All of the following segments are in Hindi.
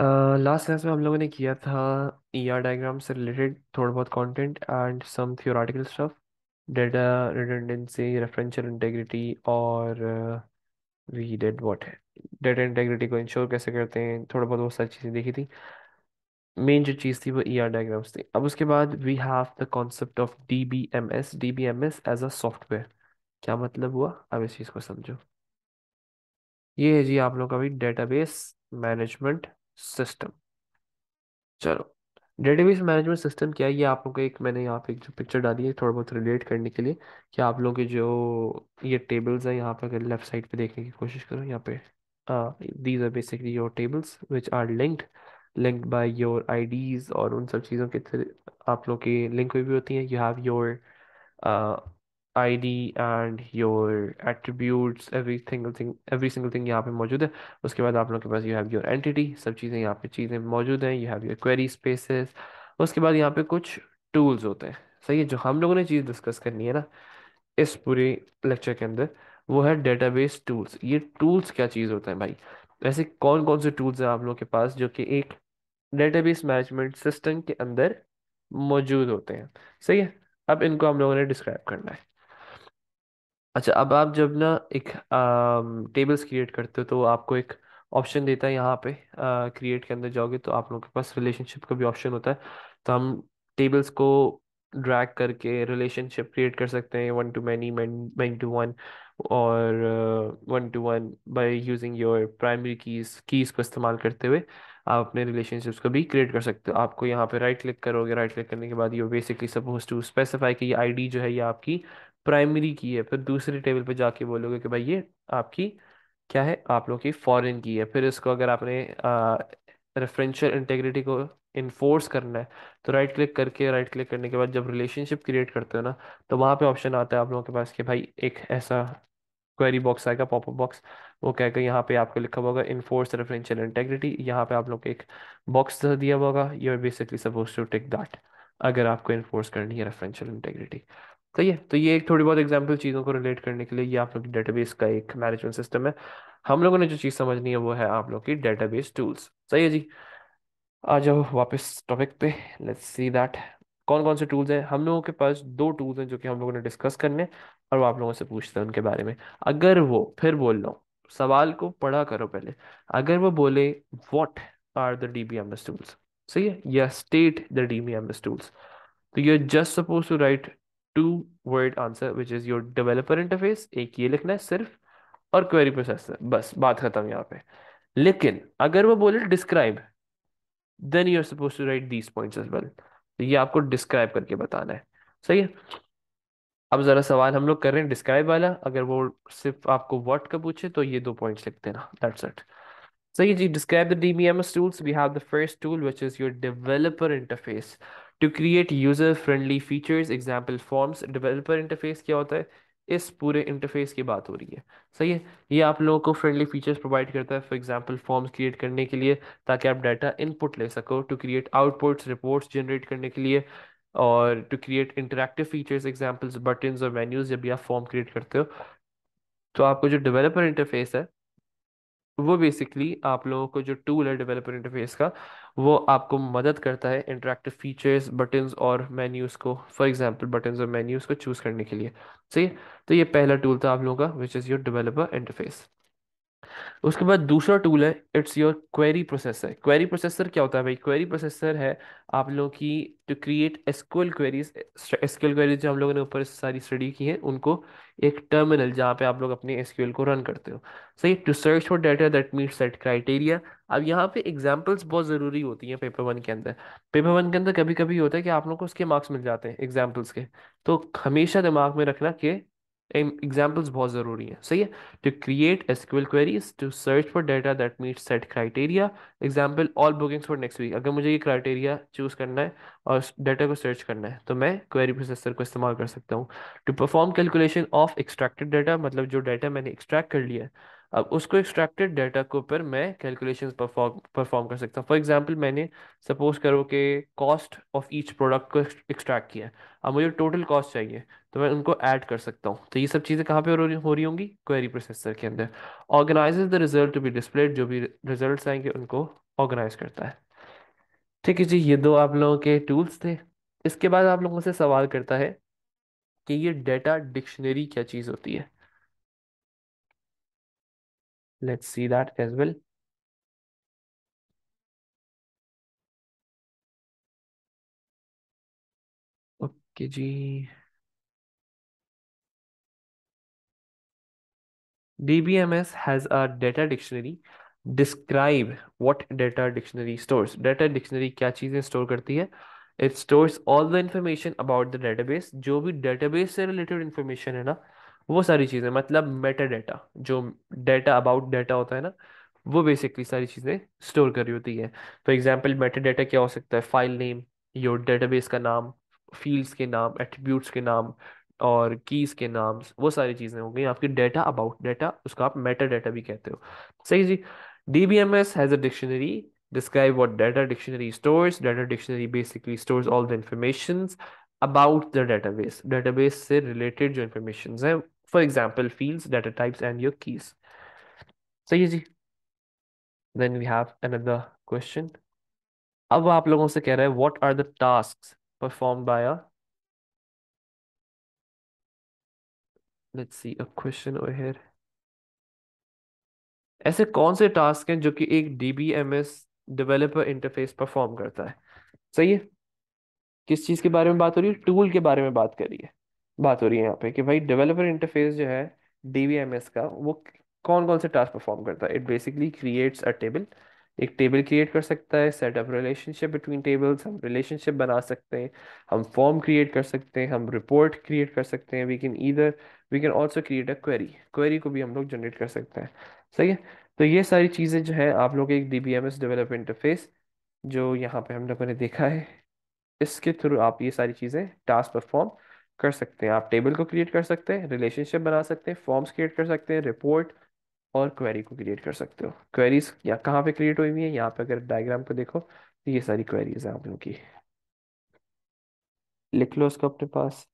लास्ट क्लास में हम लोगों ने किया था ई आर डायग्राम से रिलेटेड थोड़ा बहुत content and some theoretical stuff data redundancy referential integrity और वी डेड व्हाट है डेटा इंटेग्रिटी को इंश्योर कैसे करते हैं थोड़ा बहुत वो सारी चीज़ें देखी थी मेन जो चीज़ थी वो ई आर डायग्राम्स थी अब उसके बाद we have the concept of D B M S D B M S as a software क्या मतलब हुआ अब इस चीज़ को समझो ये है जी आप लोग का भी डेटाबेस मैनेजमेंट सिस्टम चलो डेटाबेस मैनेजमेंट सिस्टम क्या है ये आप लोग को एक मैंने यहाँ पे एक जो पिक्चर डाली है थोड़ा बहुत रिलेट करने के लिए कि आप लोग के जो ये टेबल्स हैं यहाँ पे अगर लेफ्ट साइड पे देखने की कोशिश करो यहाँ पे these are basically your tables which are linked linked by your IDs और उन सब चीज़ों के थ्रे आप लोग की लिंक हुई भी होती हैं you have your ID and your attribute every single thing every single thing यहाँ पे मौजूद है उसके बाद आप लोगों के पास यू हैव योर एंटिटी सब चीज़ें यहाँ पे चीज़ें मौजूद हैं you have your query spaces उसके बाद यहाँ पे कुछ टूल्स होते हैं सही है जो हम लोगों ने चीज़ डिस्कस करनी है ना इस पूरे लेक्चर के अंदर वो है डेटा बेस टूल्स ये टूल्स क्या चीज़ होते हैं भाई वैसे कौन कौन से टूल्स हैं आप लोगों के पास जो कि एक बेस मैनेजमेंट सिस्टम के अंदर मौजूद होते हैं सही है अब इनको हम लोगों ने डिस्क्राइब करना है अच्छा अब आप जब ना एक टेबल्स क्रिएट करते हो तो आपको एक ऑप्शन देता है यहाँ पे क्रिएट के अंदर जाओगे तो आप लोगों के पास रिलेशनशिप का भी ऑप्शन होता है तो हम टेबल्स को ड्रैग करके रिलेशनशिप क्रिएट कर सकते हैं one to many man to one और one to one by using your primary keys keys को इस्तेमाल करते हुए आप अपने रिलेशनशिप्स को भी क्रिएट कर सकते हो आपको यहाँ पे राइट क्लिक करोगे राइट क्लिक करने के बाद you basically suppose to specify कि ये आईडी जो है ये आपकी प्राइमरी की है फिर दूसरे टेबल पे जाके बोलोगे कि भाई ये आपकी क्या है आप लोग की फॉरेन की है फिर इसको अगर आपने रेफरेंशियल इंटेग्रिटी को इन्फोर्स करना है तो राइट क्लिक करके राइट क्लिक करने के बाद जब रिलेशनशिप क्रिएट करते हो ना तो वहाँ पे ऑप्शन आता है आप लोगों के पास कि भाई एक ऐसा क्वेरी बॉक्स आएगा पॉपअप बॉक्स वो कहकर यहाँ पे आपको लिखा हुआ होगा इन्फोर्स रेफरेंशियल इंटेग्रिटी यहाँ पे आप लोग एक बॉक्स दिया हुआ होगा you are basically suppose to take that अगर आपको इन्फोर्स करनी है रेफरेंशियल इंटेग्रिटी सही तो है तो ये एक थोड़ी बहुत एग्जाम्पल चीज़ों को रिलेट करने के लिए ये आप लोग की डेटाबेस का एक मैनेजमेंट सिस्टम है हम लोगों ने जो चीज़ समझनी है वो है आप लोग की डेटाबेस टूल्स सही है जी आ जाओ वापस टॉपिक पे लेट्स सी दैट कौन कौन से टूल्स हैं हम लोगों के पास दो टूल्स हैं जो कि हम लोगों ने डिस्कस करने और वो आप लोगों से पूछते हैं उनके बारे में अगर वो फिर बोल लो सवाल को पढ़ा करो पहले अगर वो बोले what are the D B M S tools सही है या state the D B M S tools तो you are just suppose to write two word answer which is your developer interface एक ये लिखना है सिर्फ और क्वेरी प्रोसेसर बस बात खत्म यहाँ पे लेकिन अगर वो बोले describe then you are suppose to write these point as well तो ये आपको डिस्क्राइब करके बताना है सही है अब जरा सवाल हम लोग कर रहे हैं डिस्क्राइब वाला अगर वो सिर्फ आपको व्हाट का पूछे तो ये दो पॉइंट्स लिख ना दैट्स इट सही जी describe the DBMS tools we have the first tool which is your developer interface to create user friendly features example forms developer interface क्या होता है इस पूरे इंटरफेस की बात हो रही है सही है ये आप लोगों को फ्रेंडली फीचर्स प्रोवाइड करता है फॉर एग्जांपल फॉर्म्स क्रिएट करने के लिए ताकि आप डाटा इनपुट ले सको to create outputs reports generate करने के लिए और to create interactive features examples buttons और मेन्यूज जब भी आप फॉर्म क्रिएट करते हो तो आपको जो डिवेलपर इंटरफेस है वो बेसिकली आप लोगों को जो टूल है डेवलपर इंटरफेस का वो आपको मदद करता है इंटरेक्टिव फीचर्स बटन्स और मेन्यूज़ को फॉर एग्जांपल बटन्स और मेन्यूज़ को चूज़ करने के लिए सही है तो ये पहला टूल था आप लोगों का which is your developer interface उसके बाद दूसरा टूल है it's your query processor query processor क्या होता है भाई क्वेरी प्रोसेसर है आप लोगों की to create SQL queries SQL queries जो हम लोगों ने ऊपर सारी स्टडी की है उनको एक टर्मिनल जहाँ पे आप लोग अपने एसक्यूएल को रन करते हो सही to search for data that meet set criteria अब यहाँ पे एग्जाम्पल्स बहुत ज़रूरी होती हैं पेपर वन के अंदर पेपर वन के अंदर कभी कभी होता है कि आप लोग को उसके मार्क्स मिल जाते हैं एग्जाम्पल्स के तो हमेशा दिमाग में रखना कि एग्जाम्पल्स बहुत ज़रूरी हैं सही है to create SQL queries to search for data that meet set criteria example all bookings for next week अगर मुझे ये क्राइटेरिया चूज करना है और डेटा को सर्च करना है तो मैं क्वेरी प्रोसेसर को इस्तेमाल कर सकता हूँ to perform calculation of extracted data मतलब जो डेटा मैंने एक्सट्रैक्ट कर लिया है अब उसको एक्सट्रैक्टेड डाटा को पर मैं कैलकुलेशन परफॉर्म परफॉर्म कर सकता हूँ फॉर एग्जाम्पल मैंने सपोज करो कि कॉस्ट ऑफ ईच प्रोडक्ट को एक्सट्रैक्ट किया अब मुझे टोटल कॉस्ट चाहिए तो मैं उनको ऐड कर सकता हूँ तो ये सब चीज़ें कहाँ पे हो रही होंगी क्वेरी प्रोसेसर के अंदर organize the result to be displayed जो भी रिजल्ट आएंगे उनको ऑर्गेनाइज करता है ठीक है जी ये दो आप लोगों के टूल्स थे इसके बाद आप लोगों से सवाल करता है कि ये डेटा डिक्शनरी क्या चीज़ होती है let's see that as well okay जी DBMS has a data dictionary. Describe what data dictionary stores. Data dictionary क्या चीज़ें store करती है It stores all the information about the database. जो भी database से related information है ना वो सारी चीज़ें मतलब मेटा डेटा जो data about data होता है ना वो बेसिकली सारी चीज़ें स्टोर करी होती है फॉर एग्जाम्पल मेटा डेटा क्या हो सकता है फाइल नेम योर डेटाबेस का नाम फील्ड्स के नाम एट्रीब्यूट्स के नाम और कीज के नाम वो सारी चीजें हो गई आपके डेटा अबाउट डेटा उसको आप मेटा डेटा भी कहते हो सही जी D B M S has a dictionary describe what data dictionary store data dictionary basically store all the information about the database database से रिलेटेड जो इन्फॉर्मेशन है for example field data types and your keys सही जी then we have another question अब आप लोगों से कह रहे हैं what are the task perform by a let's see a question over here ऐसे कौन से टास्क हैं जो कि एक DBMS डेवलपर इंटरफेस परफॉर्म करता है सही है किस चीज़ के बारे में बात हो रही है टूल के बारे में बात कर रही है बात हो रही है यहाँ पे कि भाई डेवलपर इंटरफेस जो है DBMS का वो कौन कौन से टास्क परफॉर्म करता है it basically creates a table एक टेबल क्रिएट कर सकता है सेटअप रिलेशनशिप बिटवीन टेबल्स हम रिलेशनशिप बना सकते हैं हम फॉर्म क्रिएट कर सकते हैं हम रिपोर्ट क्रिएट कर सकते हैं we can either we can also create a query query को भी हम लोग जनरेट कर सकते हैं सही है तो ये सारी चीज़ें जो है आप लोग एक D B M S develop interface जो यहाँ पर हम लोगों ने देखा है इसके थ्रू आप ये सारी चीज़ें टास्क परफॉर्म कर सकते हैं आप टेबल को क्रिएट कर सकते हैं रिलेशनशिप बना सकते हैं फॉर्म्स क्रिएट कर सकते हैं रिपोर्ट और क्वेरी को क्रिएट कर सकते हो क्वेरीज या कहाँ पे क्रिएट हुई हुई है यहाँ पे अगर डायग्राम को देखो तो ये सारी क्वेरीज हैं आप लोगों की लिख लो उसको अपने पास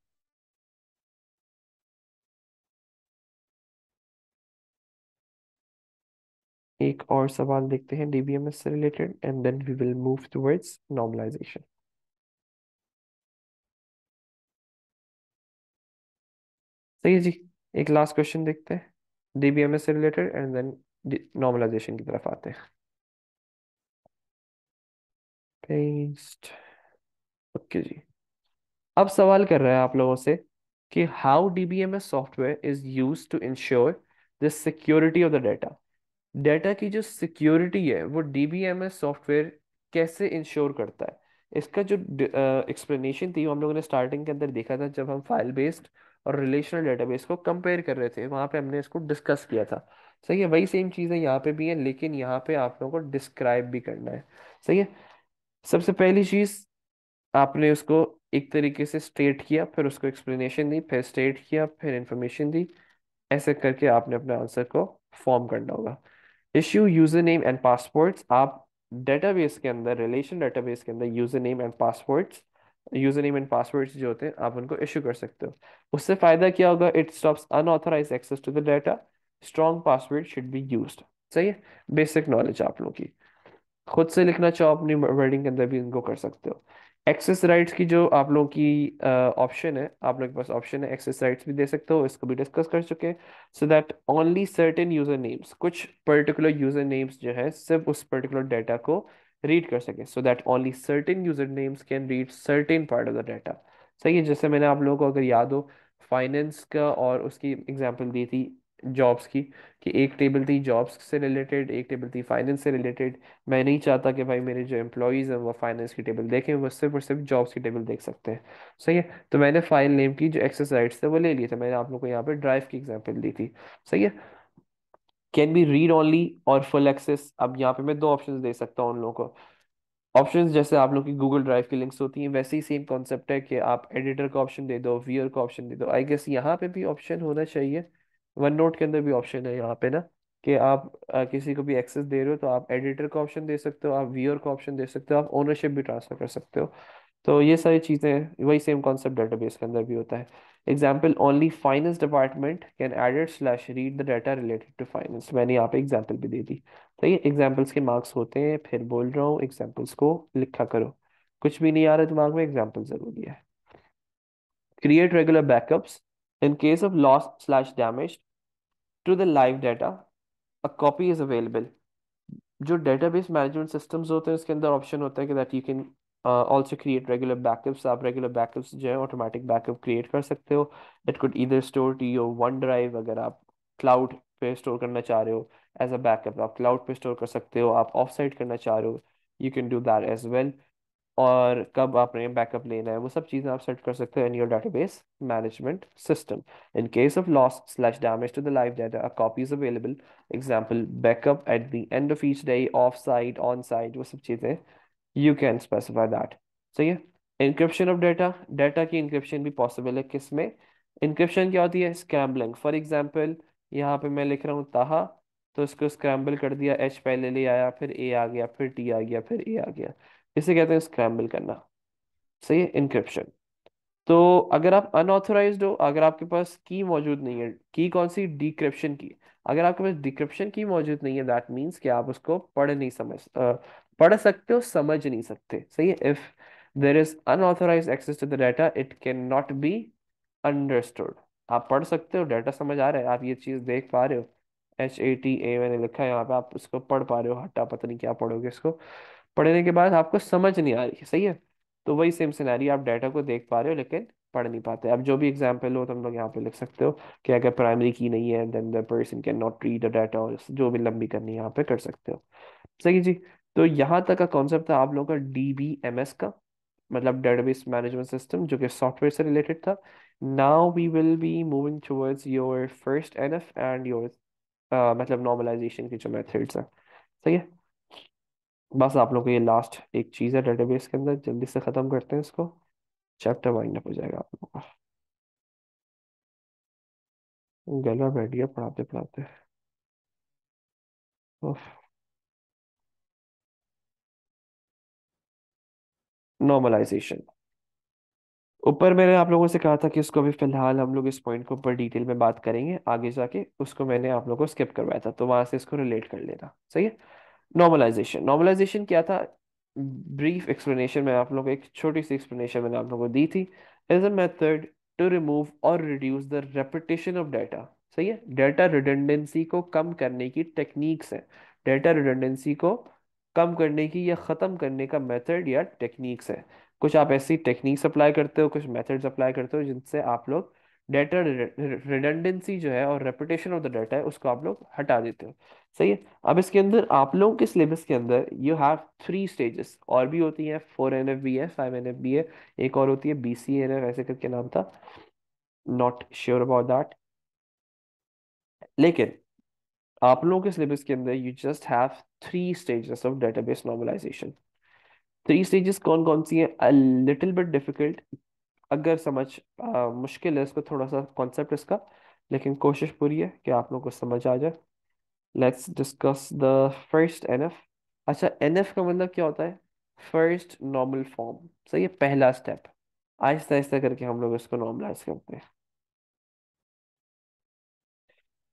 एक और सवाल देखते हैं डीबीएमएस से related and then we will move towards normalization सही है जी एक लास्ट क्वेश्चन देखते हैं डीबीएमएस से रिलेटेड एंड देन नॉर्मलाइजेशन की तरफ आते हैं पेस्ट ओके okay जी अब सवाल कर रहा है आप लोगों से कि how DBMS software is use to ensure the security of the data data की जो सिक्योरिटी है वो डीबीएमएस सॉफ्टवेयर कैसे इंश्योर करता है इसका जो एक्सप्लेनेशन uh, थी हम लोगों ने स्टार्टिंग के अंदर देखा था जब हम फाइल बेस्ड और रिलेशनल डेटाबेस को कंपेयर कर रहे थे वहां पे हमने इसको डिस्कस किया था सही है वही सेम चीज़ें यहाँ पे भी है लेकिन यहाँ पे आप लोगों को डिस्क्राइब भी करना है सही है सबसे पहली चीज़ आपने उसको एक तरीके से स्टेट किया फिर उसको एक्सप्लेनेशन दी फिर स्टेट किया फिर इंफॉर्मेशन दी ऐसे करके आपने अपने आंसर को फॉर्म करना होगा issue user name and passwords आप डेटाबेस के अंदर रिलेशन डेटाबेस के अंदर user name and passwords user name and password जो होते हैं आप उनको इशू कर सकते हो उससे फायदा क्या होगा it stops unauthorize access to the data strong password should be use सही है बेसिक नॉलेज आप लोगों की खुद से लिखना चाहो अपनी वर्डिंग के अंदर भी इनको कर सकते हो एक्सेस राइट्स की जो आप लोगों की ऑप्शन uh, है आप लोगों के पास ऑप्शन है एक्सेस राइट्स भी दे सकते हो इसको भी डिस्कस कर चुके हैं so that only certain user names कुछ पर्टिकुलर यूजर नेम्स जो है सिर्फ उस पर्टिकुलर डाटा को रीड कर सके so that only certain user names can read certain part of the data सही है जैसे मैंने आप लोगों को अगर याद हो फाइनेंस का और उसकी एग्जाम्पल दी थी जॉब्स की कि एक टेबल थी जॉब्स से रिलेटेड एक टेबल थी फाइनेंस से रिलेटेड मैं नहीं चाहता कि भाई मेरे जो एम्प्लॉयज़ हैं वो फाइनेंस की टेबल देखें वो सिर्फ और सिर्फ जॉब्स की टेबल देख सकते हैं सही है तो मैंने फाइल नेम की जो एक्सरसाइज थे वो ले लिए थे मैंने आप लोग को यहाँ पर ड्राइव की एग्जाम्पल दी थी सही है कैन बी रीड ओनली और फुल एक्सेस अब यहाँ पे मैं दो ऑप्शन दे सकता हूँ उन लोगों को ऑप्शन जैसे आप लोग की गूगल ड्राइव की लिंक्स होती हैं वैसे ही सेम कॉन्सेप्ट है कि आप एडिटर का ऑप्शन दे दो व्यूअर का ऑप्शन दे दो आई गेस यहाँ पे भी ऑप्शन होना चाहिए वन नोट के अंदर भी ऑप्शन है यहाँ पे ना कि आप आ, किसी को भी एक्सेस दे रहे हो तो आप एडिटर का ऑप्शन दे सकते हो आप व्यूअर का ऑप्शन दे सकते हो आप ओनरशिप भी ट्रांसफर कर सकते हो तो ये सारी चीज़ें वही सेम कॉन्सेप्ट डेटाबेस के अंदर भी होता है example only finance department can add added slash read the data related to finance मैंने यहाँ पे एग्जाम्पल भी दे दी तो ये एग्जाम्पल्स के मार्क्स होते हैं फिर बोल रहा हूँ एग्जाम्पल्स को लिखा करो कुछ भी नहीं आ रहा दिमाग में एग्जाम्पल जरूरी है create regular backups in case of loss slash damage to the live data a copy is available जो डेटाबेस मैनेजमेंट सिस्टम्स होते हैं उसके अंदर ऑप्शन होता है कि that you can also create regular backups आप रेगुलर बैकअप्स जो है ऑटोमेटिक बैकअप क्रिएट कर सकते हो it could either store to your OneDrive अगर आप क्लाउड पे स्टोर करना चाह रहे हो एज अ बैकअप आप क्लाउड पे स्टोर कर सकते हो आप ऑफ साइड करना चाह रहे हो you can do that as well और कब आपने बैकअप लेना है वो सब चीज़ें आप सेट कर सकते हो in your database management system in case of loss slash damage to the life data a copy is available example backup at the end of each day off side on side वो सब चीज़ें यू कैन स्पेसिफाई दैट सही है इंक्रिप्शन ऑफ डेटा डेटा की इंक्रिप्शन भी पॉसिबल है किस में इंक्रिप्शन क्या होती है स्क्रैम्बलिंग फॉर एग्जाम्पल यहाँ पे मैं लिख रहा हूँ ताहा तो इसको स्क्रैम्बल कर दिया एच पहले ले आया फिर ए आ गया फिर टी आ गया फिर ए आ गया इसे कहते हैं स्क्रैम्बल करना सही है इंक्रिप्शन तो अगर आप अनऑथोराइज हो अगर आपके पास की मौजूद नहीं है की कौन सी डिक्रिप्शन की अगर आपके पास डिक्रिप्शन की मौजूद नहीं है दैट मीन्स कि आप उसको पढ़ नहीं समझ पढ़ सकते हो समझ नहीं सकते सही है if there is unauthorize access to the data it can not be understood आप पढ़ सकते हो डाटा समझ आ रहा है आप ये चीज देख पा रहे हो एच ए टी ए मैंने लिखा है यहाँ पे आप उसको पढ़ पा रहे हो हटा पता नहीं क्या पढ़ोगे इसको पढ़ने के बाद आपको समझ नहीं आ रही है सही है तो वही सेम सिनेरियो आप डाटा को देख पा रहे हो लेकिन पढ़ नहीं पाते अब जो भी एग्जाम्पल हो तो हम लोग यहाँ पे लिख सकते हो कि अगर प्राइमरी की नहीं है then the person can not read the data और जो भी लंबी करनी है यहाँ पे कर सकते हो सही जी तो यहाँ तक का कॉन्सेप्ट था आप लोगों का डीबीएमएस का मतलब डेटाबेस मैनेजमेंट सिस्टम जो कि सॉफ्टवेयर से रिलेटेड था now we will be moving towards your first N F and your मतलब नॉर्मलाइजेशन के जो मेथड्स हैं सही है बस आप लोगों को ये लास्ट एक चीज़ है डेटाबेस के अंदर जल्दी से ख़त्म करते हैं इसको चैप्टर वाइंड अप हो जाएगा आप लोगों का गला बैठ गया पढ़ाते पढ़ाते ओह नॉर्मलाइजेशन ऊपर मैंने आप लोगों से कहा था कि उसको अभी फिलहाल हम लोग इस पॉइंट को ऊपर डिटेल में बात करेंगे आगे जाके उसको मैंने आप लोगों को स्किप करवाया था तो वहां से इसको रिलेट कर लेना सही है नॉर्मलाइजेशन नॉर्मलाइजेशन क्या था ब्रीफ एक्सप्लेनेशन में आप लोगों को एक छोटी सी एक्सप्लेनेशन मैंने आप लोगों को दी थी as a method to remove और reduce the repetition of data सही है डाटा रिडेंडेंसी को कम करने की टेक्निक्स है डाटा रिडेंडेंसी को कम करने की या ख़त्म करने का मेथड या टेक्निक्स है कुछ आप ऐसी टेक्निक्स अप्लाई करते हो कुछ मेथड्स अप्लाई करते हो जिनसे आप लोग डेटा रिडेंडेंसी जो है और रेपुटेशन ऑफ द डेटा है उसको आप लोग हटा देते हो सही है अब इसके अंदर आप लोगों के सिलेबस के अंदर यू हैव थ्री स्टेजेस और भी होती हैं फोर एन एफ बी है फाइव एन एफ बी है एक और होती है बी सी एन एफ ऐसे करके नाम था नॉट श्योर अबाउट दैट लेकिन आप लोगों के सिलेबस के अंदर you just have three stages of database normalization. Three stages कौन कौन सी हैं a little bit difficult अगर समझ आ, मुश्किल है इसको थोड़ा सा कॉन्सेप्ट इसका लेकिन कोशिश पूरी है कि आप लोग को समझ आ जाए let's discuss the first N F अच्छा एन एफ का मतलब क्या होता है फर्स्ट नॉर्मल फॉर्म सही है पहला स्टेप आहिस्ता आहिस्ता करके हम लोग इसको नॉर्मलाइज करते हैं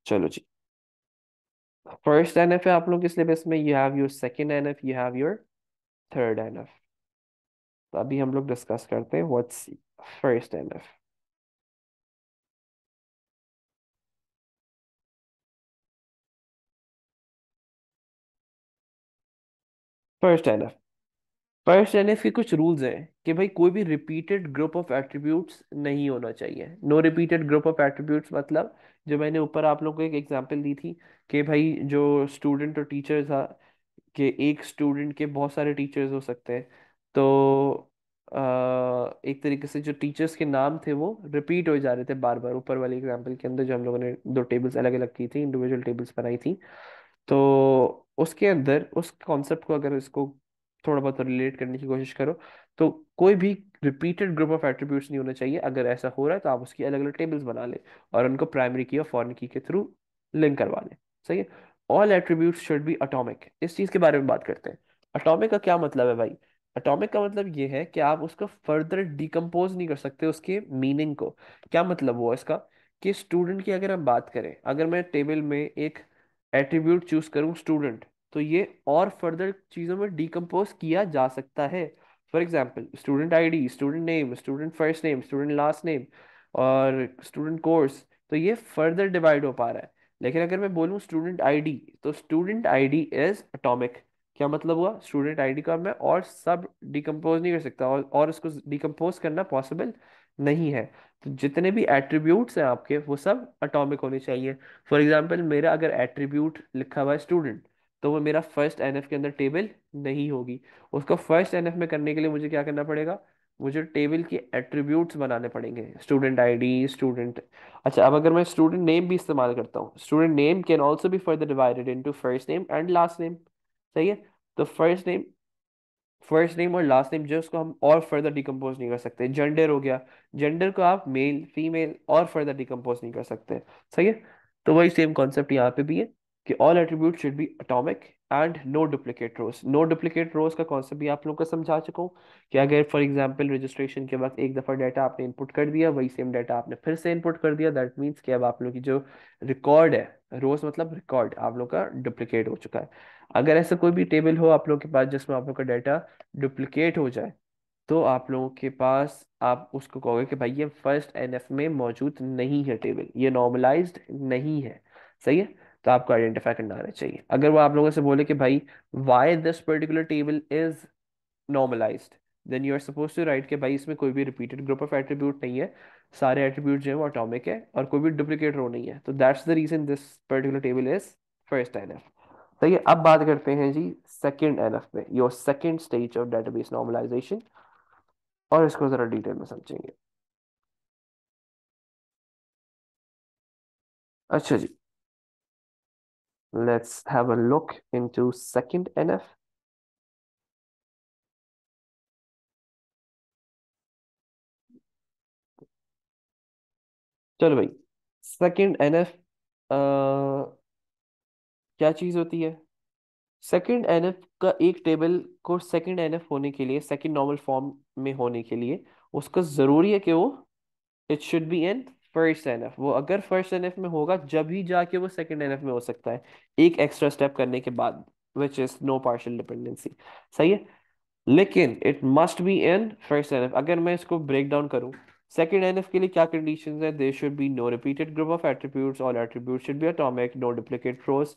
चलो जी फर्स्ट एन एफ है आप लोग के सिलेबस में you have your second N F you have your third F तो अभी हम लोग डिस्कस करते हैं what's first N F first N F पर्स एनएफ कुछ रूल्स हैं कि भाई कोई भी रिपीटेड ग्रुप ऑफ एट्रीब्यूट्स नहीं होना चाहिए no repeated group of attributes मतलब जो मैंने ऊपर आप लोग को एक एग्जांपल दी थी कि भाई जो स्टूडेंट और टीचर था कि एक स्टूडेंट के बहुत सारे टीचर्स हो सकते हैं तो आ, एक तरीके से जो टीचर्स के नाम थे वो रिपीट हो जा रहे थे बार बार ऊपर वाले एग्जाम्पल के अंदर जो हम लोगों ने दो टेबल्स अलग अलग की थी इंडिविजुअल टेबल्स बनाई थी तो उसके अंदर उस कॉन्सेप्ट को अगर इसको थोड़ा बहुत रिलेट करने की कोशिश करो तो कोई भी रिपीटेड ग्रुप ऑफ एट्रीब्यूट्स नहीं होना चाहिए अगर ऐसा हो रहा है तो आप उसकी अलग अलग टेबल्स बना लें और उनको प्राइमरी की और फॉरन की के थ्रू लिंक करवा लें सही है all attributes should be atomic इस चीज़ के बारे में बात करते हैं अटोमिक का क्या मतलब है भाई अटोमिक का मतलब ये है कि आप उसको फर्दर डिकम्पोज नहीं कर सकते उसके मीनिंग को क्या मतलब हुआ इसका कि स्टूडेंट की अगर हम बात करें अगर मैं टेबल में एक एट्रीब्यूट चूज करूँ स्टूडेंट तो ये और फर्दर चीज़ों में डिकम्पोज किया जा सकता है for example student I D student name student first name student last name और स्टूडेंट कोर्स तो ये फर्दर डिवाइड हो पा रहा है लेकिन अगर मैं बोलूँ स्टूडेंट डी तो स्टूडेंट डी इज अटोमिक क्या मतलब हुआ स्टूडेंट डी का मैं और सब डिकम्पोज नहीं कर सकता और और उसको डिकम्पोज करना पॉसिबल नहीं है तो जितने भी एट्रीब्यूट्स हैं आपके वो सब अटोमिक होने चाहिए फॉर एग्ज़ाम्पल मेरा अगर एट्रीब्यूट लिखा हुआ है स्टूडेंट तो वो मेरा फर्स्ट एनएफ के अंदर टेबल नहीं होगी उसको फर्स्ट एनएफ में करने के लिए मुझे क्या करना पड़ेगा मुझे टेबल के एट्रीब्यूट्स बनाने पड़ेंगे स्टूडेंट आईडी स्टूडेंट अच्छा अब अगर मैं स्टूडेंट नेम भी इस्तेमाल करता हूँ स्टूडेंट नेम कैन ऑल्सो भी further divided in first name and last name सही है तो फर्स्ट नेम फर्स्ट नेम और लास्ट नेम जो उसको हम और फर्दर डिकम्पोज नहीं कर सकते जेंडर हो गया जेंडर को आप मेल फीमेल और फर्दर डिकम्पोज नहीं कर सकते सही है तो वही सेम कॉन्सेप्ट यहाँ पे भी है कि all attribute should be atomic and no duplicate rows no duplicate rows का कॉन्सेप्ट भी आप लोगों को समझा चुका हूँ कि अगर फॉर एग्जाम्पल रजिस्ट्रेशन के वक्त एक दफ़ा डाटा आपने इनपुट कर दिया वही सेम डाटा आपने फिर से इनपुट कर दिया दैट मीन्स कि अब आप लोग की जो रिकॉर्ड है रोज मतलब रिकॉर्ड आप लोग का डुप्लीकेट हो चुका है अगर ऐसा कोई भी टेबल हो आप लोग के पास जिसमें आप लोग का डाटा डुप्लीकेट हो जाए तो आप लोगों के पास आप उसको कहोगे कि भाई ये फर्स्ट एफ में मौजूद नहीं है टेबल ये नॉर्मलाइज्ड नहीं है सही है तो आपको आइडेंटिफाई करना आना चाहिए अगर वो आप लोगों से बोले कि भाई why this particular table is normalize then you are suppose to write कि भाई इसमें कोई भी रिपीटेड ग्रुप ऑफ एट्रीब्यूट नहीं है सारे एट्रीब्यूट जो है वो अटोमिक है और कोई भी डुप्लीकेट रो नहीं है तो that's the reason this particular table is first N F सही है अब बात करते हैं जी सेकेंड एन एफ में your second stage of database normalization और इसको ज़रा डिटेल में समझेंगे अच्छा जी Let's have a look into second NF. चलो भाई सेकंड एनएफ क्या चीज होती है सेकंड एनएफ का एक टेबल को सेकंड एनएफ होने के लिए सेकंड नॉर्मल फॉर्म में होने के लिए उसका जरूरी है कि वो it should be in first N F वो अगर फर्स्ट एन एफ में होगा जब ही जाके वो सेकेंड एन एफ में हो सकता है एक एक्स्ट्रा स्टेप करने के बाद which is no partial dependency सही है लेकिन it must be in first N F अगर मैं इसको ब्रेक डाउन करूँ सेकेंड एन एफ के लिए क्या कंडीशन है there should be no repeated group of attributes all attribute should be atomic no duplicate rows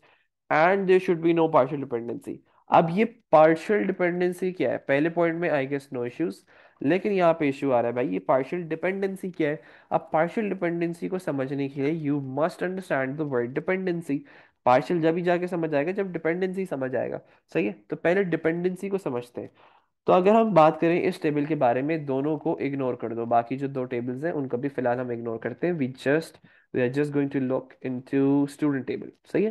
and there should be no partial dependency अब ये पार्शल डिपेंडेंसी क्या है पहले पॉइंट में आई गेस नो इश्यूज लेकिन यहाँ पे इश्यू आ रहा है भाई ये पार्शियल डिपेंडेंसी क्या है अब पार्शियल डिपेंडेंसी को समझने के लिए you must understand the word dependency partial जब ही जाके समझ आएगा जब डिपेंडेंसी समझ आएगा सही है तो पहले डिपेंडेंसी को समझते हैं तो अगर हम बात करें इस टेबल के बारे में दोनों को इग्नोर कर दो बाकी जो दो टेबल्स हैं उनका भी फिलहाल हम इग्नोर करते हैं we just we are just going to look to student table सही है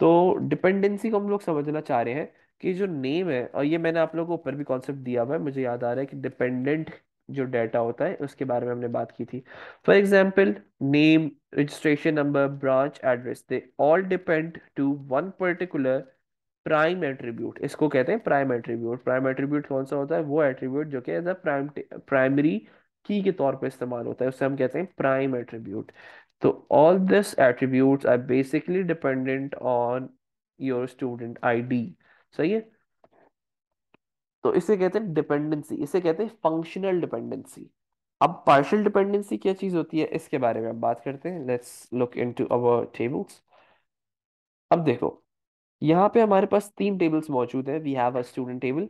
तो डिपेंडेंसी को हम लोग समझना चाह रहे हैं कि जो नेम है और ये मैंने आप लोगों को ऊपर भी कॉन्सेप्ट दिया हुआ है मुझे याद आ रहा है कि डिपेंडेंट जो डाटा होता है उसके बारे में हमने बात की थी for example name registration number branch address they all depend to one particular prime attribute इसको कहते हैं प्राइम एट्रीब्यूट प्राइम एट्रीब्यूट कौन सा होता है वो एट्रीब्यूट जो कि एज अ प्राइम प्राइमरी की के तौर पर इस्तेमाल होता है उससे हम कहते हैं प्राइम एट्रीब्यूट तो all this attribute are basically dependent on your student I D सही है तो इसे कहते हैं डिपेंडेंसी इसे कहते हैं फंक्शनल डिपेंडेंसी अब पार्शियल डिपेंडेंसी क्या चीज होती है इसके बारे में बात करते हैं let's look into our tables अब देखो यहाँ पे हमारे पास तीन टेबल्स मौजूद है we have a student table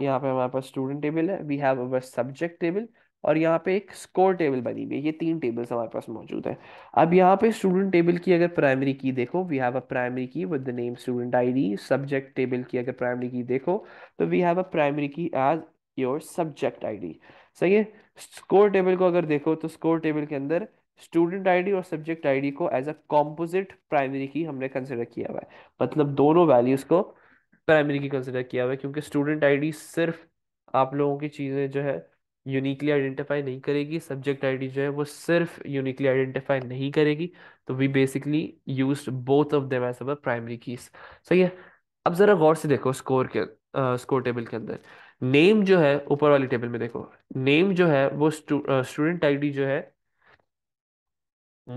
यहाँ पे हमारे पास स्टूडेंट टेबल है we have our subject table और यहाँ पे एक स्कोर टेबल बनी हुई है ये तीन टेबल्स हमारे पास मौजूद है अब यहाँ पे स्टूडेंट टेबल की अगर प्राइमरी की देखो we have a primary key with the name student ID subject table की अगर प्राइमरी की देखो तो we have a primary key as your subject ID सही है स्कोर टेबल को अगर देखो तो स्कोर टेबल के अंदर स्टूडेंट आईडी और सब्जेक्ट आईडी को as a composite primary key हमने कंसिडर किया हुआ है मतलब दोनों वैल्यूज को प्राइमरी की कंसिडर किया हुआ है क्योंकि स्टूडेंट आईडी सिर्फ आप लोगों की चीज़ें जो है यूनिकली आइडेंटिफाई नहीं करेगी सब्जेक्ट आईडी जो है वो सिर्फ यूनिकली आइडेंटिफाई नहीं करेगी तो we basically use both of them as our primary keys सही है अब जरा गौर से देखो स्कोर के स्कोर टेबल के अंदर नेम जो है ऊपर वाली टेबल में देखो नेम जो है वो स्टूडेंट आईडी जो है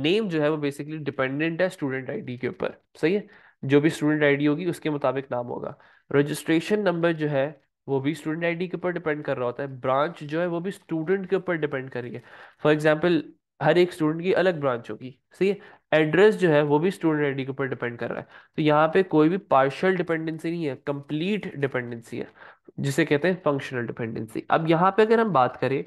नेम जो है वो बेसिकली डिपेंडेंट है स्टूडेंट आईडी के ऊपर सही है जो भी स्टूडेंट आईडी होगी उसके मुताबिक नाम होगा रजिस्ट्रेशन नंबर जो है वो भी स्टूडेंट आईडी के ऊपर डिपेंड कर रहा होता है ब्रांच जो है वो भी स्टूडेंट के ऊपर डिपेंड रही है फॉर एग्जाम्पल हर एक स्टूडेंट की अलग ब्रांच होगी सही है एड्रेस जो है वो भी स्टूडेंट आईडी के ऊपर डिपेंड कर रहा है तो यहाँ पे कोई भी पार्शल डिपेंडेंसी नहीं है कंप्लीट डिपेंडेंसी है जिसे कहते हैं फंक्शनल डिपेंडेंसी अब यहाँ पे अगर हम बात करें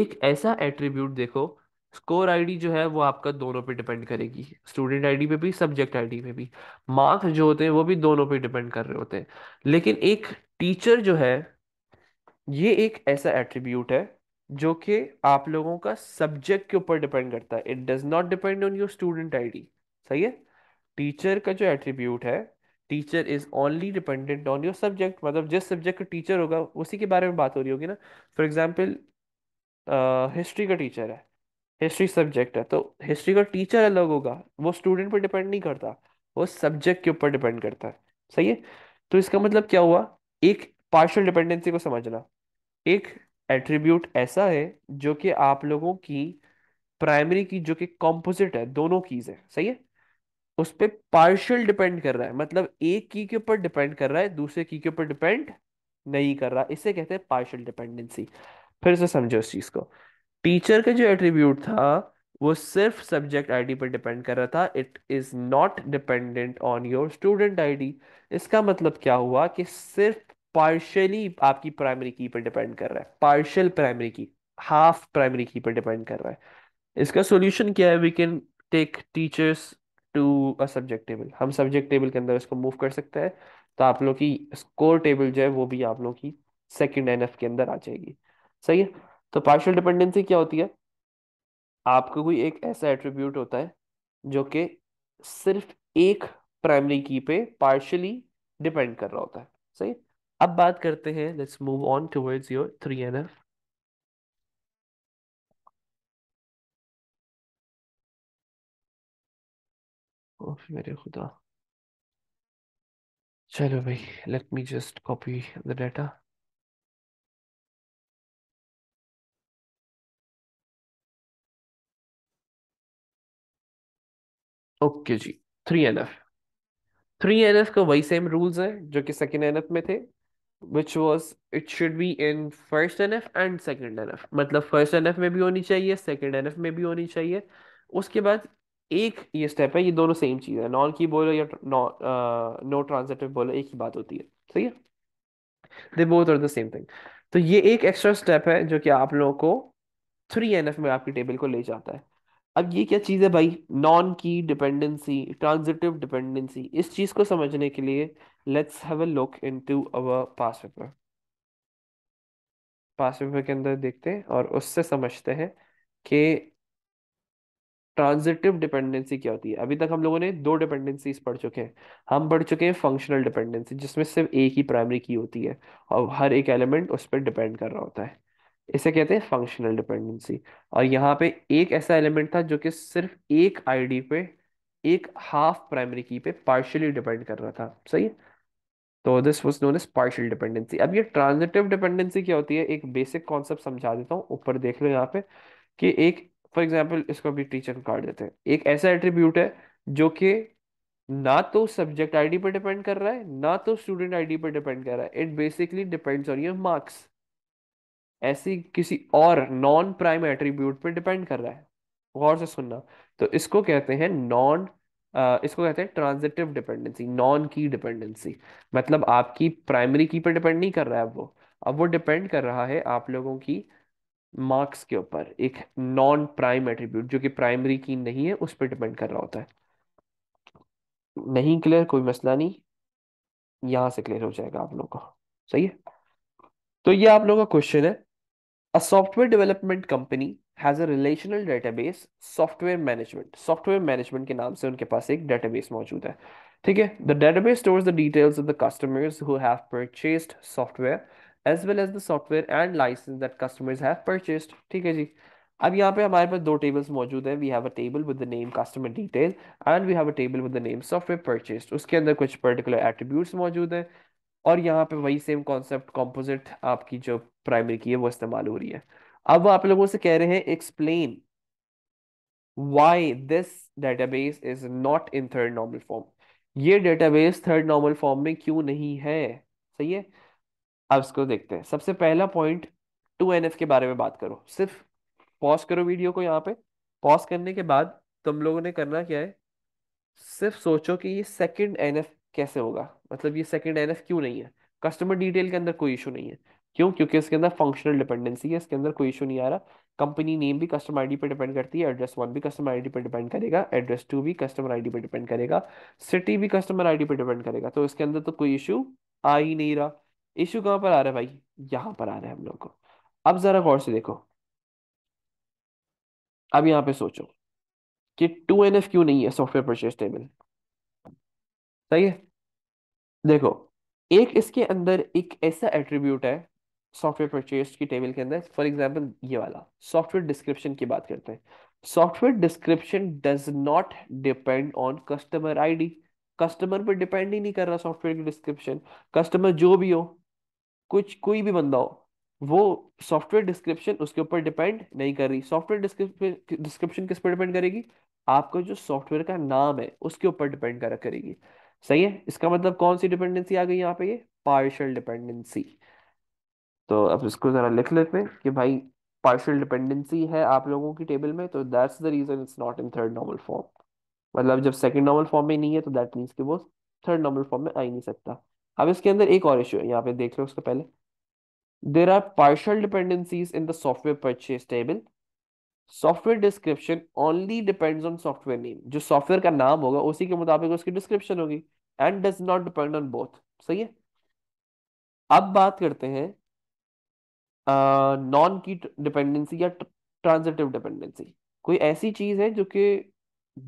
एक ऐसा एट्रीब्यूट देखो स्कोर आईडी जो है वो आपका दोनों पे डिपेंड करेगी स्टूडेंट आईडी पे भी सब्जेक्ट आईडी पे भी मार्क्स जो होते हैं वो भी दोनों पे डिपेंड कर रहे होते हैं लेकिन एक टीचर जो है ये एक ऐसा एट्रीब्यूट है जो कि आप लोगों का सब्जेक्ट के ऊपर डिपेंड करता है it does not depend on your student ID सही है टीचर का जो एट्रीब्यूट है teacher is only dependent on your subject मतलब जिस सब्जेक्ट का टीचर होगा उसी के बारे में बात हो रही होगी ना फॉर एग्जाम्पल हिस्ट्री का टीचर है हिस्ट्री सब्जेक्ट है तो हिस्ट्री का टीचर अलग होगा वो स्टूडेंट पर डिपेंड नहीं करता वो सब्जेक्ट के ऊपर डिपेंड करता है सही है तो इसका मतलब क्या हुआ एक पार्शल डिपेंडेंसी को समझना एक एट्रीब्यूट ऐसा है जो कि आप लोगों की प्राइमरी की जो कि कॉम्पोजिट है दोनों कीज है सही है उस पर पार्शियल डिपेंड कर रहा है मतलब एक की के ऊपर डिपेंड कर रहा है दूसरे की के ऊपर डिपेंड नहीं कर रहा इसे कहते हैं पार्शियल डिपेंडेंसी फिर से समझो इस चीज को टीचर का जो एट्रीब्यूट था वो सिर्फ सब्जेक्ट आईडी पर डिपेंड कर रहा था it is not dependent on your student ID इसका मतलब क्या हुआ कि सिर्फ पार्शली आपकी प्राइमरी की पर डिपेंड कर रहा है partial primary key half primary key पर डिपेंड कर रहा है इसका सॉल्यूशन क्या है we can take teachers to a subject table हम सब्जेक्ट टेबल के अंदर इसको मूव कर सकते हैं तो आप लोग की स्कोर टेबल जो है वो भी आप लोग की सेकेंड एफ के अंदर आ जाएगी सही है तो पार्शियल डिपेंडेंसी क्या होती है आपको कोई एक ऐसा एट्रीब्यूट होता है जो कि सिर्फ एक प्राइमरी की पे पार्शियली डिपेंड कर रहा होता है सही अब बात करते हैं let's move on towards your three N F मेरे खुदा चलो भाई let me just copy the data okay जी three N F three N F का वही सेम रूल्स है जो कि सेकेंड एन एफ में थे which was it should be in first N F and second N F मतलब फर्स्ट एन एफ में भी होनी चाहिए सेकेंड एन एफ में भी होनी चाहिए उसके बाद एक ये स्टेप है ये दोनों सेम चीज़ है नॉन की बोलो या नो ट्रांजेटिव uh, बोलो एक ही बात होती है सही है they both are the same thing तो ये एक एक्स्ट्रा स्टेप है जो कि आप लोगों को थ्री एन एफ में आपकी टेबल को ले जाता है अब ये क्या चीज़ है भाई non key dependency transitive dependency इस चीज़ को समझने के लिए let's have a look into our past paper past paper के अंदर देखते हैं और उससे समझते हैं कि ट्रांजिटिव डिपेंडेंसी क्या होती है अभी तक हम लोगों ने दो डिपेंडेंसीज पढ़ चुके हैं हम पढ़ चुके हैं फंक्शनल डिपेंडेंसी जिसमें सिर्फ एक ही प्राइमरी की होती है और हर एक एलिमेंट उस पर डिपेंड कर रहा होता है इसे कहते हैं फंक्शनल डिपेंडेंसी और यहाँ पे एक ऐसा एलिमेंट था जो कि सिर्फ एक आईडी पे एक हाफ प्राइमरी की पे पार्शियली डिपेंड कर रहा था सही है तो this was known as partial dependency अब ये ट्रांजिटिव डिपेंडेंसी क्या होती है एक बेसिक कॉन्सेप्ट समझा देता हूँ ऊपर देख लो यहाँ पे कि एक फॉर एग्जाम्पल इसको अभी टीचर काट देते हैं एक ऐसा एट्रीब्यूट है जो कि ना तो सब्जेक्ट आईडी पर डिपेंड कर रहा है ना तो स्टूडेंट आईडी पर डिपेंड कर रहा है it basically depends on your marks ऐसी किसी और नॉन प्राइम एट्रीब्यूट पे डिपेंड कर रहा है गौर से सुनना तो इसको कहते हैं नॉन इसको कहते हैं transitive dependency non key dependency मतलब आपकी प्राइमरी की पर डिपेंड नहीं कर रहा है अब वो अब वो डिपेंड कर रहा है आप लोगों की मार्क्स के ऊपर एक नॉन प्राइम एट्रीब्यूट जो कि प्राइमरी की नहीं है उस पर डिपेंड कर रहा होता है नहीं क्लियर कोई मसला नहीं यहां से क्लियर हो जाएगा आप लोगों को सही है तो ये आप लोगों का क्वेश्चन है A software development company has a relational database software management. Software management के नाम से उनके पास एक database मौजूद है ठीक है The database stores the details of the customers who have purchased software as well as the software and license that customers have purchased ठीक है जी अब यहाँ पे हमारे पास दो टेबल्स मौजूद हैं we have a table with the name customer detail and we have a table with the name software purchased उसके अंदर कुछ पर्टिकुलर एट्रीब्यूट्स मौजूद हैं और यहाँ पे वही सेम कॉन्सेप्ट कॉम्पोजिट आपकी जो प्राइमरी की है वो इस्तेमाल हो रही है अब आप लोगों से कह रहे हैं explain why this database is not in third normal form ये डेटाबेस थर्ड नॉर्मल फॉर्म में क्यों नहीं है सही है अब इसको देखते हैं सबसे पहला पॉइंट टू एन एफ के बारे में बात करो सिर्फ पॉज करो वीडियो को यहाँ पे पॉज करने के बाद तुम लोगों ने करना क्या है सिर्फ सोचो कि ये सेकंड एन एफ कैसे होगा मतलब ये सेकंड एफ क्यों नहीं है कस्टमर डिटेल के अंदर कोई इशू नहीं है क्यों क्योंकि इसके अंदर फंक्शनल डिपेंडेंसी है इसके अंदर कोई इशू नहीं आ रहा कंपनी नेम भी कस्टमर आईडी पर डिपेंड करती है एड्रेस वन भी कस्टमर आईडी पर डिपेंड करेगा एड्रेस टू भी कस्टमर आईडी पर डिपेंड करेगा सिटी भी कस्टमर आईडी पर डिपेंड करेगा तो इसके अंदर तो कोई इशू आ ही नहीं रहा इशू कहाँ पर आ रहा है भाई यहाँ पर आ रहा है हम लोग को अब जरा गौर से देखो अब यहाँ पे सोचो कि टू एन एफ क्यों नहीं है सॉफ्टवेयर परचेज टेबल सही है देखो एक इसके अंदर एक ऐसा एट्रीब्यूट है सॉफ्टवेयर परचेज की टेबल के अंदर फॉर एग्जाम्पल ये वाला सॉफ्टवेयर डिस्क्रिप्शन की बात करते हैं software description does not depend on customer ID customer पर डिपेंड ही नहीं कर रहा सॉफ्टवेयर की डिस्क्रिप्शन कस्टमर जो भी हो कुछ कोई भी बंदा हो वो सॉफ्टवेयर डिस्क्रिप्शन उसके ऊपर डिपेंड नहीं कर रही सॉफ्टवेयर डिस्क्रिप्शन किस पर डिपेंड करेगी आपका जो सॉफ्टवेयर का नाम है उसके ऊपर डिपेंड करेगी सही है इसका मतलब कौन सी डिपेंडेंसी आ गई यहाँ पे ये पार्शियल डिपेंडेंसी तो अब इसको जरा लिख लेते हैं कि भाई पार्शियल डिपेंडेंसी है आप लोगों की टेबल में तो that's the reason it's not in third normal form मतलब जब सेकंड नॉर्मल फॉर्म में नहीं है तो दैट मीन्स कि वो थर्ड नॉर्मल फॉर्म में आ ही नहीं सकता अब इसके अंदर एक और इश्यू है यहाँ पे देख लो उसको पहले there are partial dependencies in the software purchase table software description only depends on software name जो सॉफ्टवेयर का नाम होगा उसी के मुताबिक उसकी डिस्क्रिप्शन होगी and does not depend on both सही है अब बात करते हैं नॉन की डिपेंडेंसी या ट्रांजिटिव डिपेंडेंसी कोई ऐसी चीज है जो कि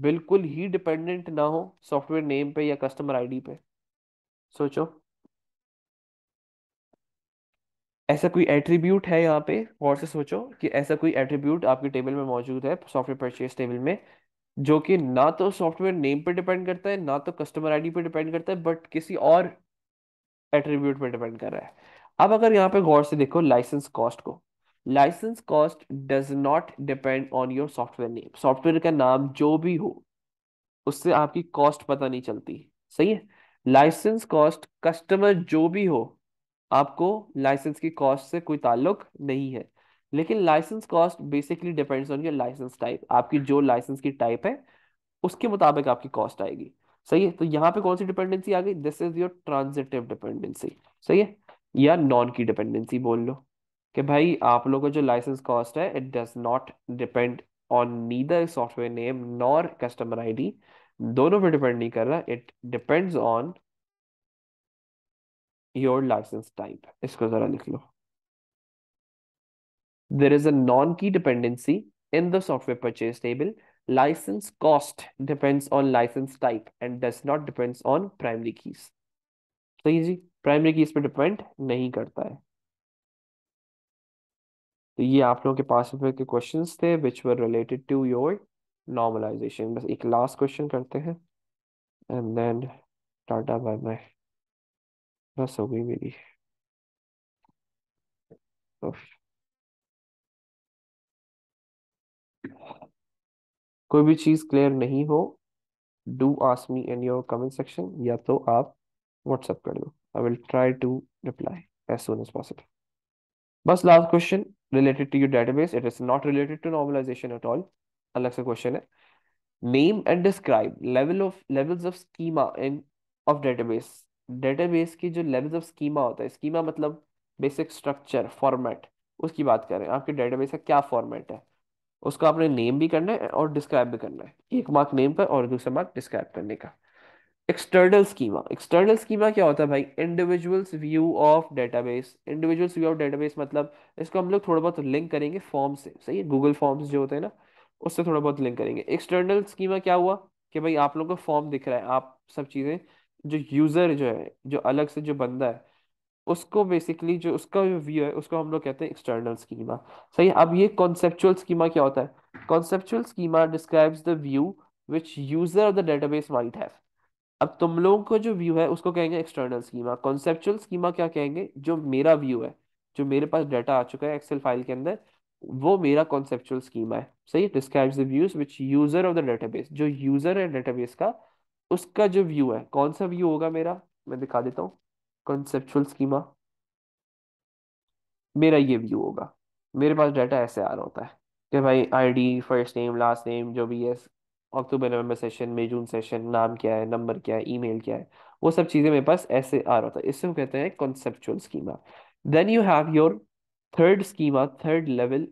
बिल्कुल ही डिपेंडेंट ना हो सॉफ्टवेयर नेम पे या कस्टमर आईडी पे सोचो ऐसा कोई एट्रीब्यूट है यहाँ पे गौर से सोचो कि ऐसा कोई एट्रीब्यूट आपके टेबल में मौजूद है सॉफ्टवेयर परचेज टेबल में जो कि ना तो सॉफ्टवेयर नेम पे डिपेंड करता है ना तो कस्टमर आईडी पे डिपेंड करता है बट किसी और एट्रीब्यूट पे डिपेंड कर रहा है अब अगर यहाँ पे गौर से देखो लाइसेंस कॉस्ट को license cost does not depend on your software name software का नाम जो भी हो उससे आपकी कॉस्ट पता नहीं चलती सही है लाइसेंस कॉस्ट कस्टमर जो भी हो आपको लाइसेंस की कॉस्ट से कोई ताल्लुक नहीं है लेकिन license cost basically depends on your license type आपकी जो लाइसेंस की टाइप है उसके मुताबिक आपकी कॉस्ट आएगी सही है तो यहाँ पे कौन सी डिपेंडेंसी आ गई this is your transitive dependency सही है या नॉन की डिपेंडेंसी बोल लो कि भाई आप लोगों का जो लाइसेंस कॉस्ट है it does not depend on neither software name nor customer ID दोनों पे डिपेंड नहीं कर रहा it depends on your license type इसको जरा लिख लो there is a non key dependency in the software purchase table license cost depends on license type and does not depends on primary keys सही जी प्राइमरी कीज पे डिपेंड नहीं करता है तो ये आप लोगों के पास के क्वेश्चन थे which were related to your normalization बस एक लास्ट क्वेश्चन करते हैं and then tata bye bye बस हो गई मेरी कोई भी चीज क्लियर नहीं हो do ask me in your comment section या तो आप व्हाट्सएप कर दो I will try to reply as soon as possible बस last question related to your database it is not related to normalization at all अलग से क्वेश्चन है name and describe level of levels of schema in of database database की जो लेवल्स ऑफ स्कीमा होता है स्कीमा मतलब बेसिक स्ट्रक्चर फॉर्मेट उसकी बात करें आपके डेटाबेस का क्या फॉर्मेट है उसको आपने नेम भी करना है और डिस्क्राइब भी करना है एक मार्क नेम पर और दूसरा मार्क डिस्क्राइब करने का एक्सटर्नल स्कीमा एक्सटर्नल स्कीमा क्या होता है भाई individuals view of database individuals view of database मतलब इसको हम लोग थोड़ा बहुत लिंक करेंगे फॉर्म से सही है गूगल फॉर्म्स जो होते हैं ना उससे थोड़ा बहुत लिंक करेंगे एक्सटर्नल स्कीमा क्या हुआ कि भाई आप लोगों को फॉर्म दिख रहा है आप सब चीज़ें जो यूजर जो है जो अलग से जो बंदा है उसको बेसिकली जो उसका जो व्यू है उसको हम लोग कहते हैं एक्सटर्नल स्कीमा सही है अब ये कॉन्सेप्चुअल स्कीमा क्या होता है conceptual schema describes the view which user of the database might have अब तुम लोगों को जो व्यू है उसको कहेंगे एक्सटर्नल स्कीमा कॉन्सेप्चुअल स्कीमा क्या कहेंगे जो मेरा व्यू है जो मेरे पास डाटा आ चुका है एक्सेल फाइल के अंदर वो मेरा कॉन्सेप्चुअल स्कीमा है सही describes the views which user of the database जो यूजर है डेटाबेस का उसका जो व्यू है कौन सा व्यू होगा मेरा मैं दिखा देता हूँ कॉन्सेप्चुअल स्कीमा मेरा ये व्यू होगा मेरे पास डाटा ऐसे आ रहा होता है कि भाई ID first name last name जो भी है अक्टूबर नवंबर सेशन मई जून सेशन नाम क्या है नंबर क्या है ईमेल क्या है वो सब चीज़ें मेरे पास ऐसे आ रहा होता है इससे हम कहते हैं conceptual schema then you have your third schema third level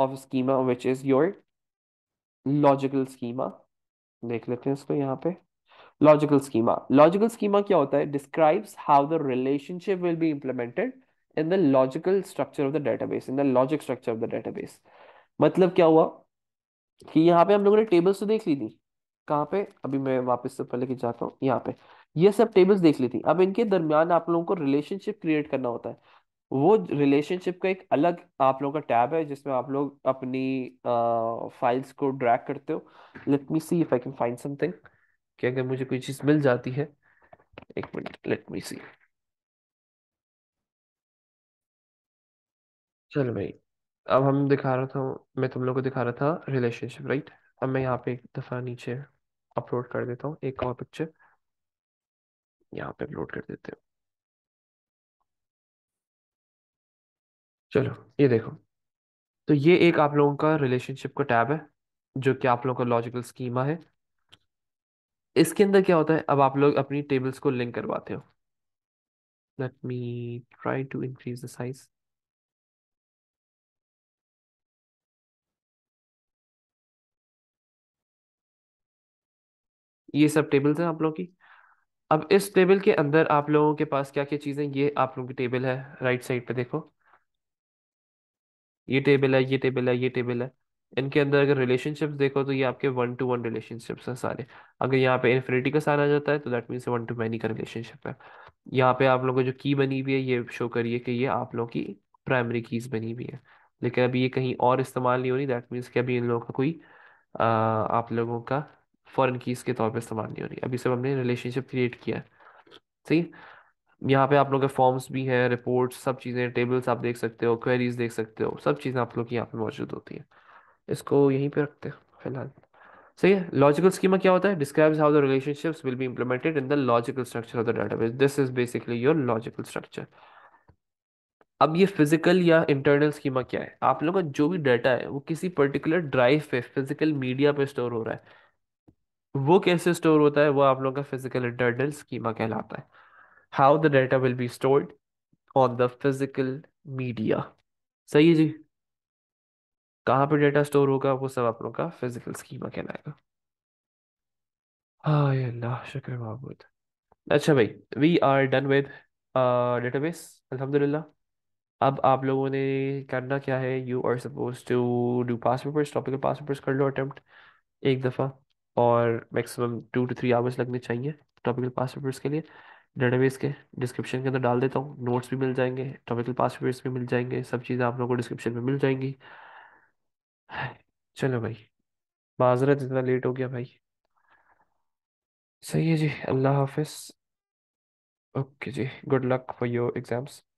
of schema which is your logical schema देख लेते हैं इसको यहाँ पे लॉजिकल स्कीमा लॉजिकल स्कीमा क्या होता है describes how the relationship will be implemented in the logical structure of the database in the logic structure of the database मतलब क्या हुआ कि यहाँ पे हम लोगों ने टेबल्स तो देख ली थी कहाँ पे अभी मैं वापस से पहले की जाता हूँ यहाँ पे ये सब टेबल्स देख ली थी अब इनके दरमियान आप लोगों को रिलेशनशिप क्रिएट करना होता है वो रिलेशनशिप का एक अलग आप लोगों का टैब है जिसमें आप लोग अपनी फाइल्स को ड्रैग करते हो let me see if I can find something कि अगर मुझे कोई चीज़ मिल जाती है एक मिनट लेट मी सी चलो भाई अब हम दिखा रहा था मैं तुम लोग को दिखा रहा था रिलेशनशिप राइट अब मैं यहाँ पे एक दफ़ा नीचे अपलोड कर देता हूँ एक और पिक्चर यहाँ पे अपलोड कर देते हैं चलो ये देखो तो ये एक आप लोगों का रिलेशनशिप का टैब है जो कि आप लोगों का लॉजिकल स्कीमा है इसके अंदर क्या होता है अब आप लोग अपनी टेबल्स को लिंक करवाते हो let me try to increase the size ये सब टेबल्स हैं आप लोगों की अब इस टेबल के अंदर आप लोगों के पास क्या क्या चीज़ें ये आप लोगों की टेबल है राइट साइड पे देखो ये टेबल है ये टेबल है ये टेबल है इनके अंदर अगर रिलेशनशिप्स देखो तो ये आपके वन टू वन रिलेशनशिप्स हैं सारे अगर यहाँ पे इन्फिनिटी का साइन आ जाता है तो that means one to many का रिलेशनशिप है यहाँ पे आप लोगों को जो की बनी हुई है ये शो करिए कि ये आप लोगों की प्राइमरी कीज बनी हुई है लेकिन अभी ये कहीं और इस्तेमाल नहीं हो रही दैट मीन्स कि अभी इन लोगों का कोई आ, आप लोगों का फॉरन कीज़ के तौर पर इस्तेमाल नहीं हो रही अभी सब हमने रिलेशनशिप क्रिएट किया है सही यहाँ पे आप लोग के फॉर्म्स भी हैं रिपोर्ट्स सब चीज़ें टेबल्स आप देख सकते हो क्वेरीज देख सकते हो सब चीज़ें आप लोग की यहाँ पे मौजूद होती हैं इसको यहीं पे रखते हैं फिलहाल सही है लॉजिकल स्कीमा क्या होता है describes how the relationships will be implemented in the logical structure of the database this is basically your logical structure अब ये फिजिकल या इंटरनल स्कीमा क्या है आप लोगों का जो भी डाटा है वो किसी पर्टिकुलर ड्राइव पे फिजिकल मीडिया पे स्टोर हो रहा है वो कैसे स्टोर होता है वो आप लोगों का फिजिकल इंटरनल स्कीमा कहलाता है how the data will be stored on the physical media सही है जी कहाँ पे डेटा स्टोर होगा वो सब आप लोग का फिजिकल स्कीमा कहलाएगा हाँ अल्लाह शुक्र महबूद अच्छा भाई we are done with database अल्हम्दुलिल्लाह अब आप लोगों ने करना क्या है you are suppose to do past papers topical past papers कर लो अटेम्प्ट एक दफ़ा और maximum two two three hours लगने चाहिए टॉपिकल पास पेपर्स के लिए डेटाबेस के डिस्क्रिप्शन के अंदर डाल देता हूँ नोट्स भी मिल जाएंगे टॉपिकल पासवर्ड्स भी मिल जाएंगे सब चीज़ें आप लोगों को डिस्क्रिप्शन में मिल जाएंगी चलो भाई माजरत इतना लेट हो गया भाई सही है जी अल्लाह हाफिज़ ओके जी good luck for your exams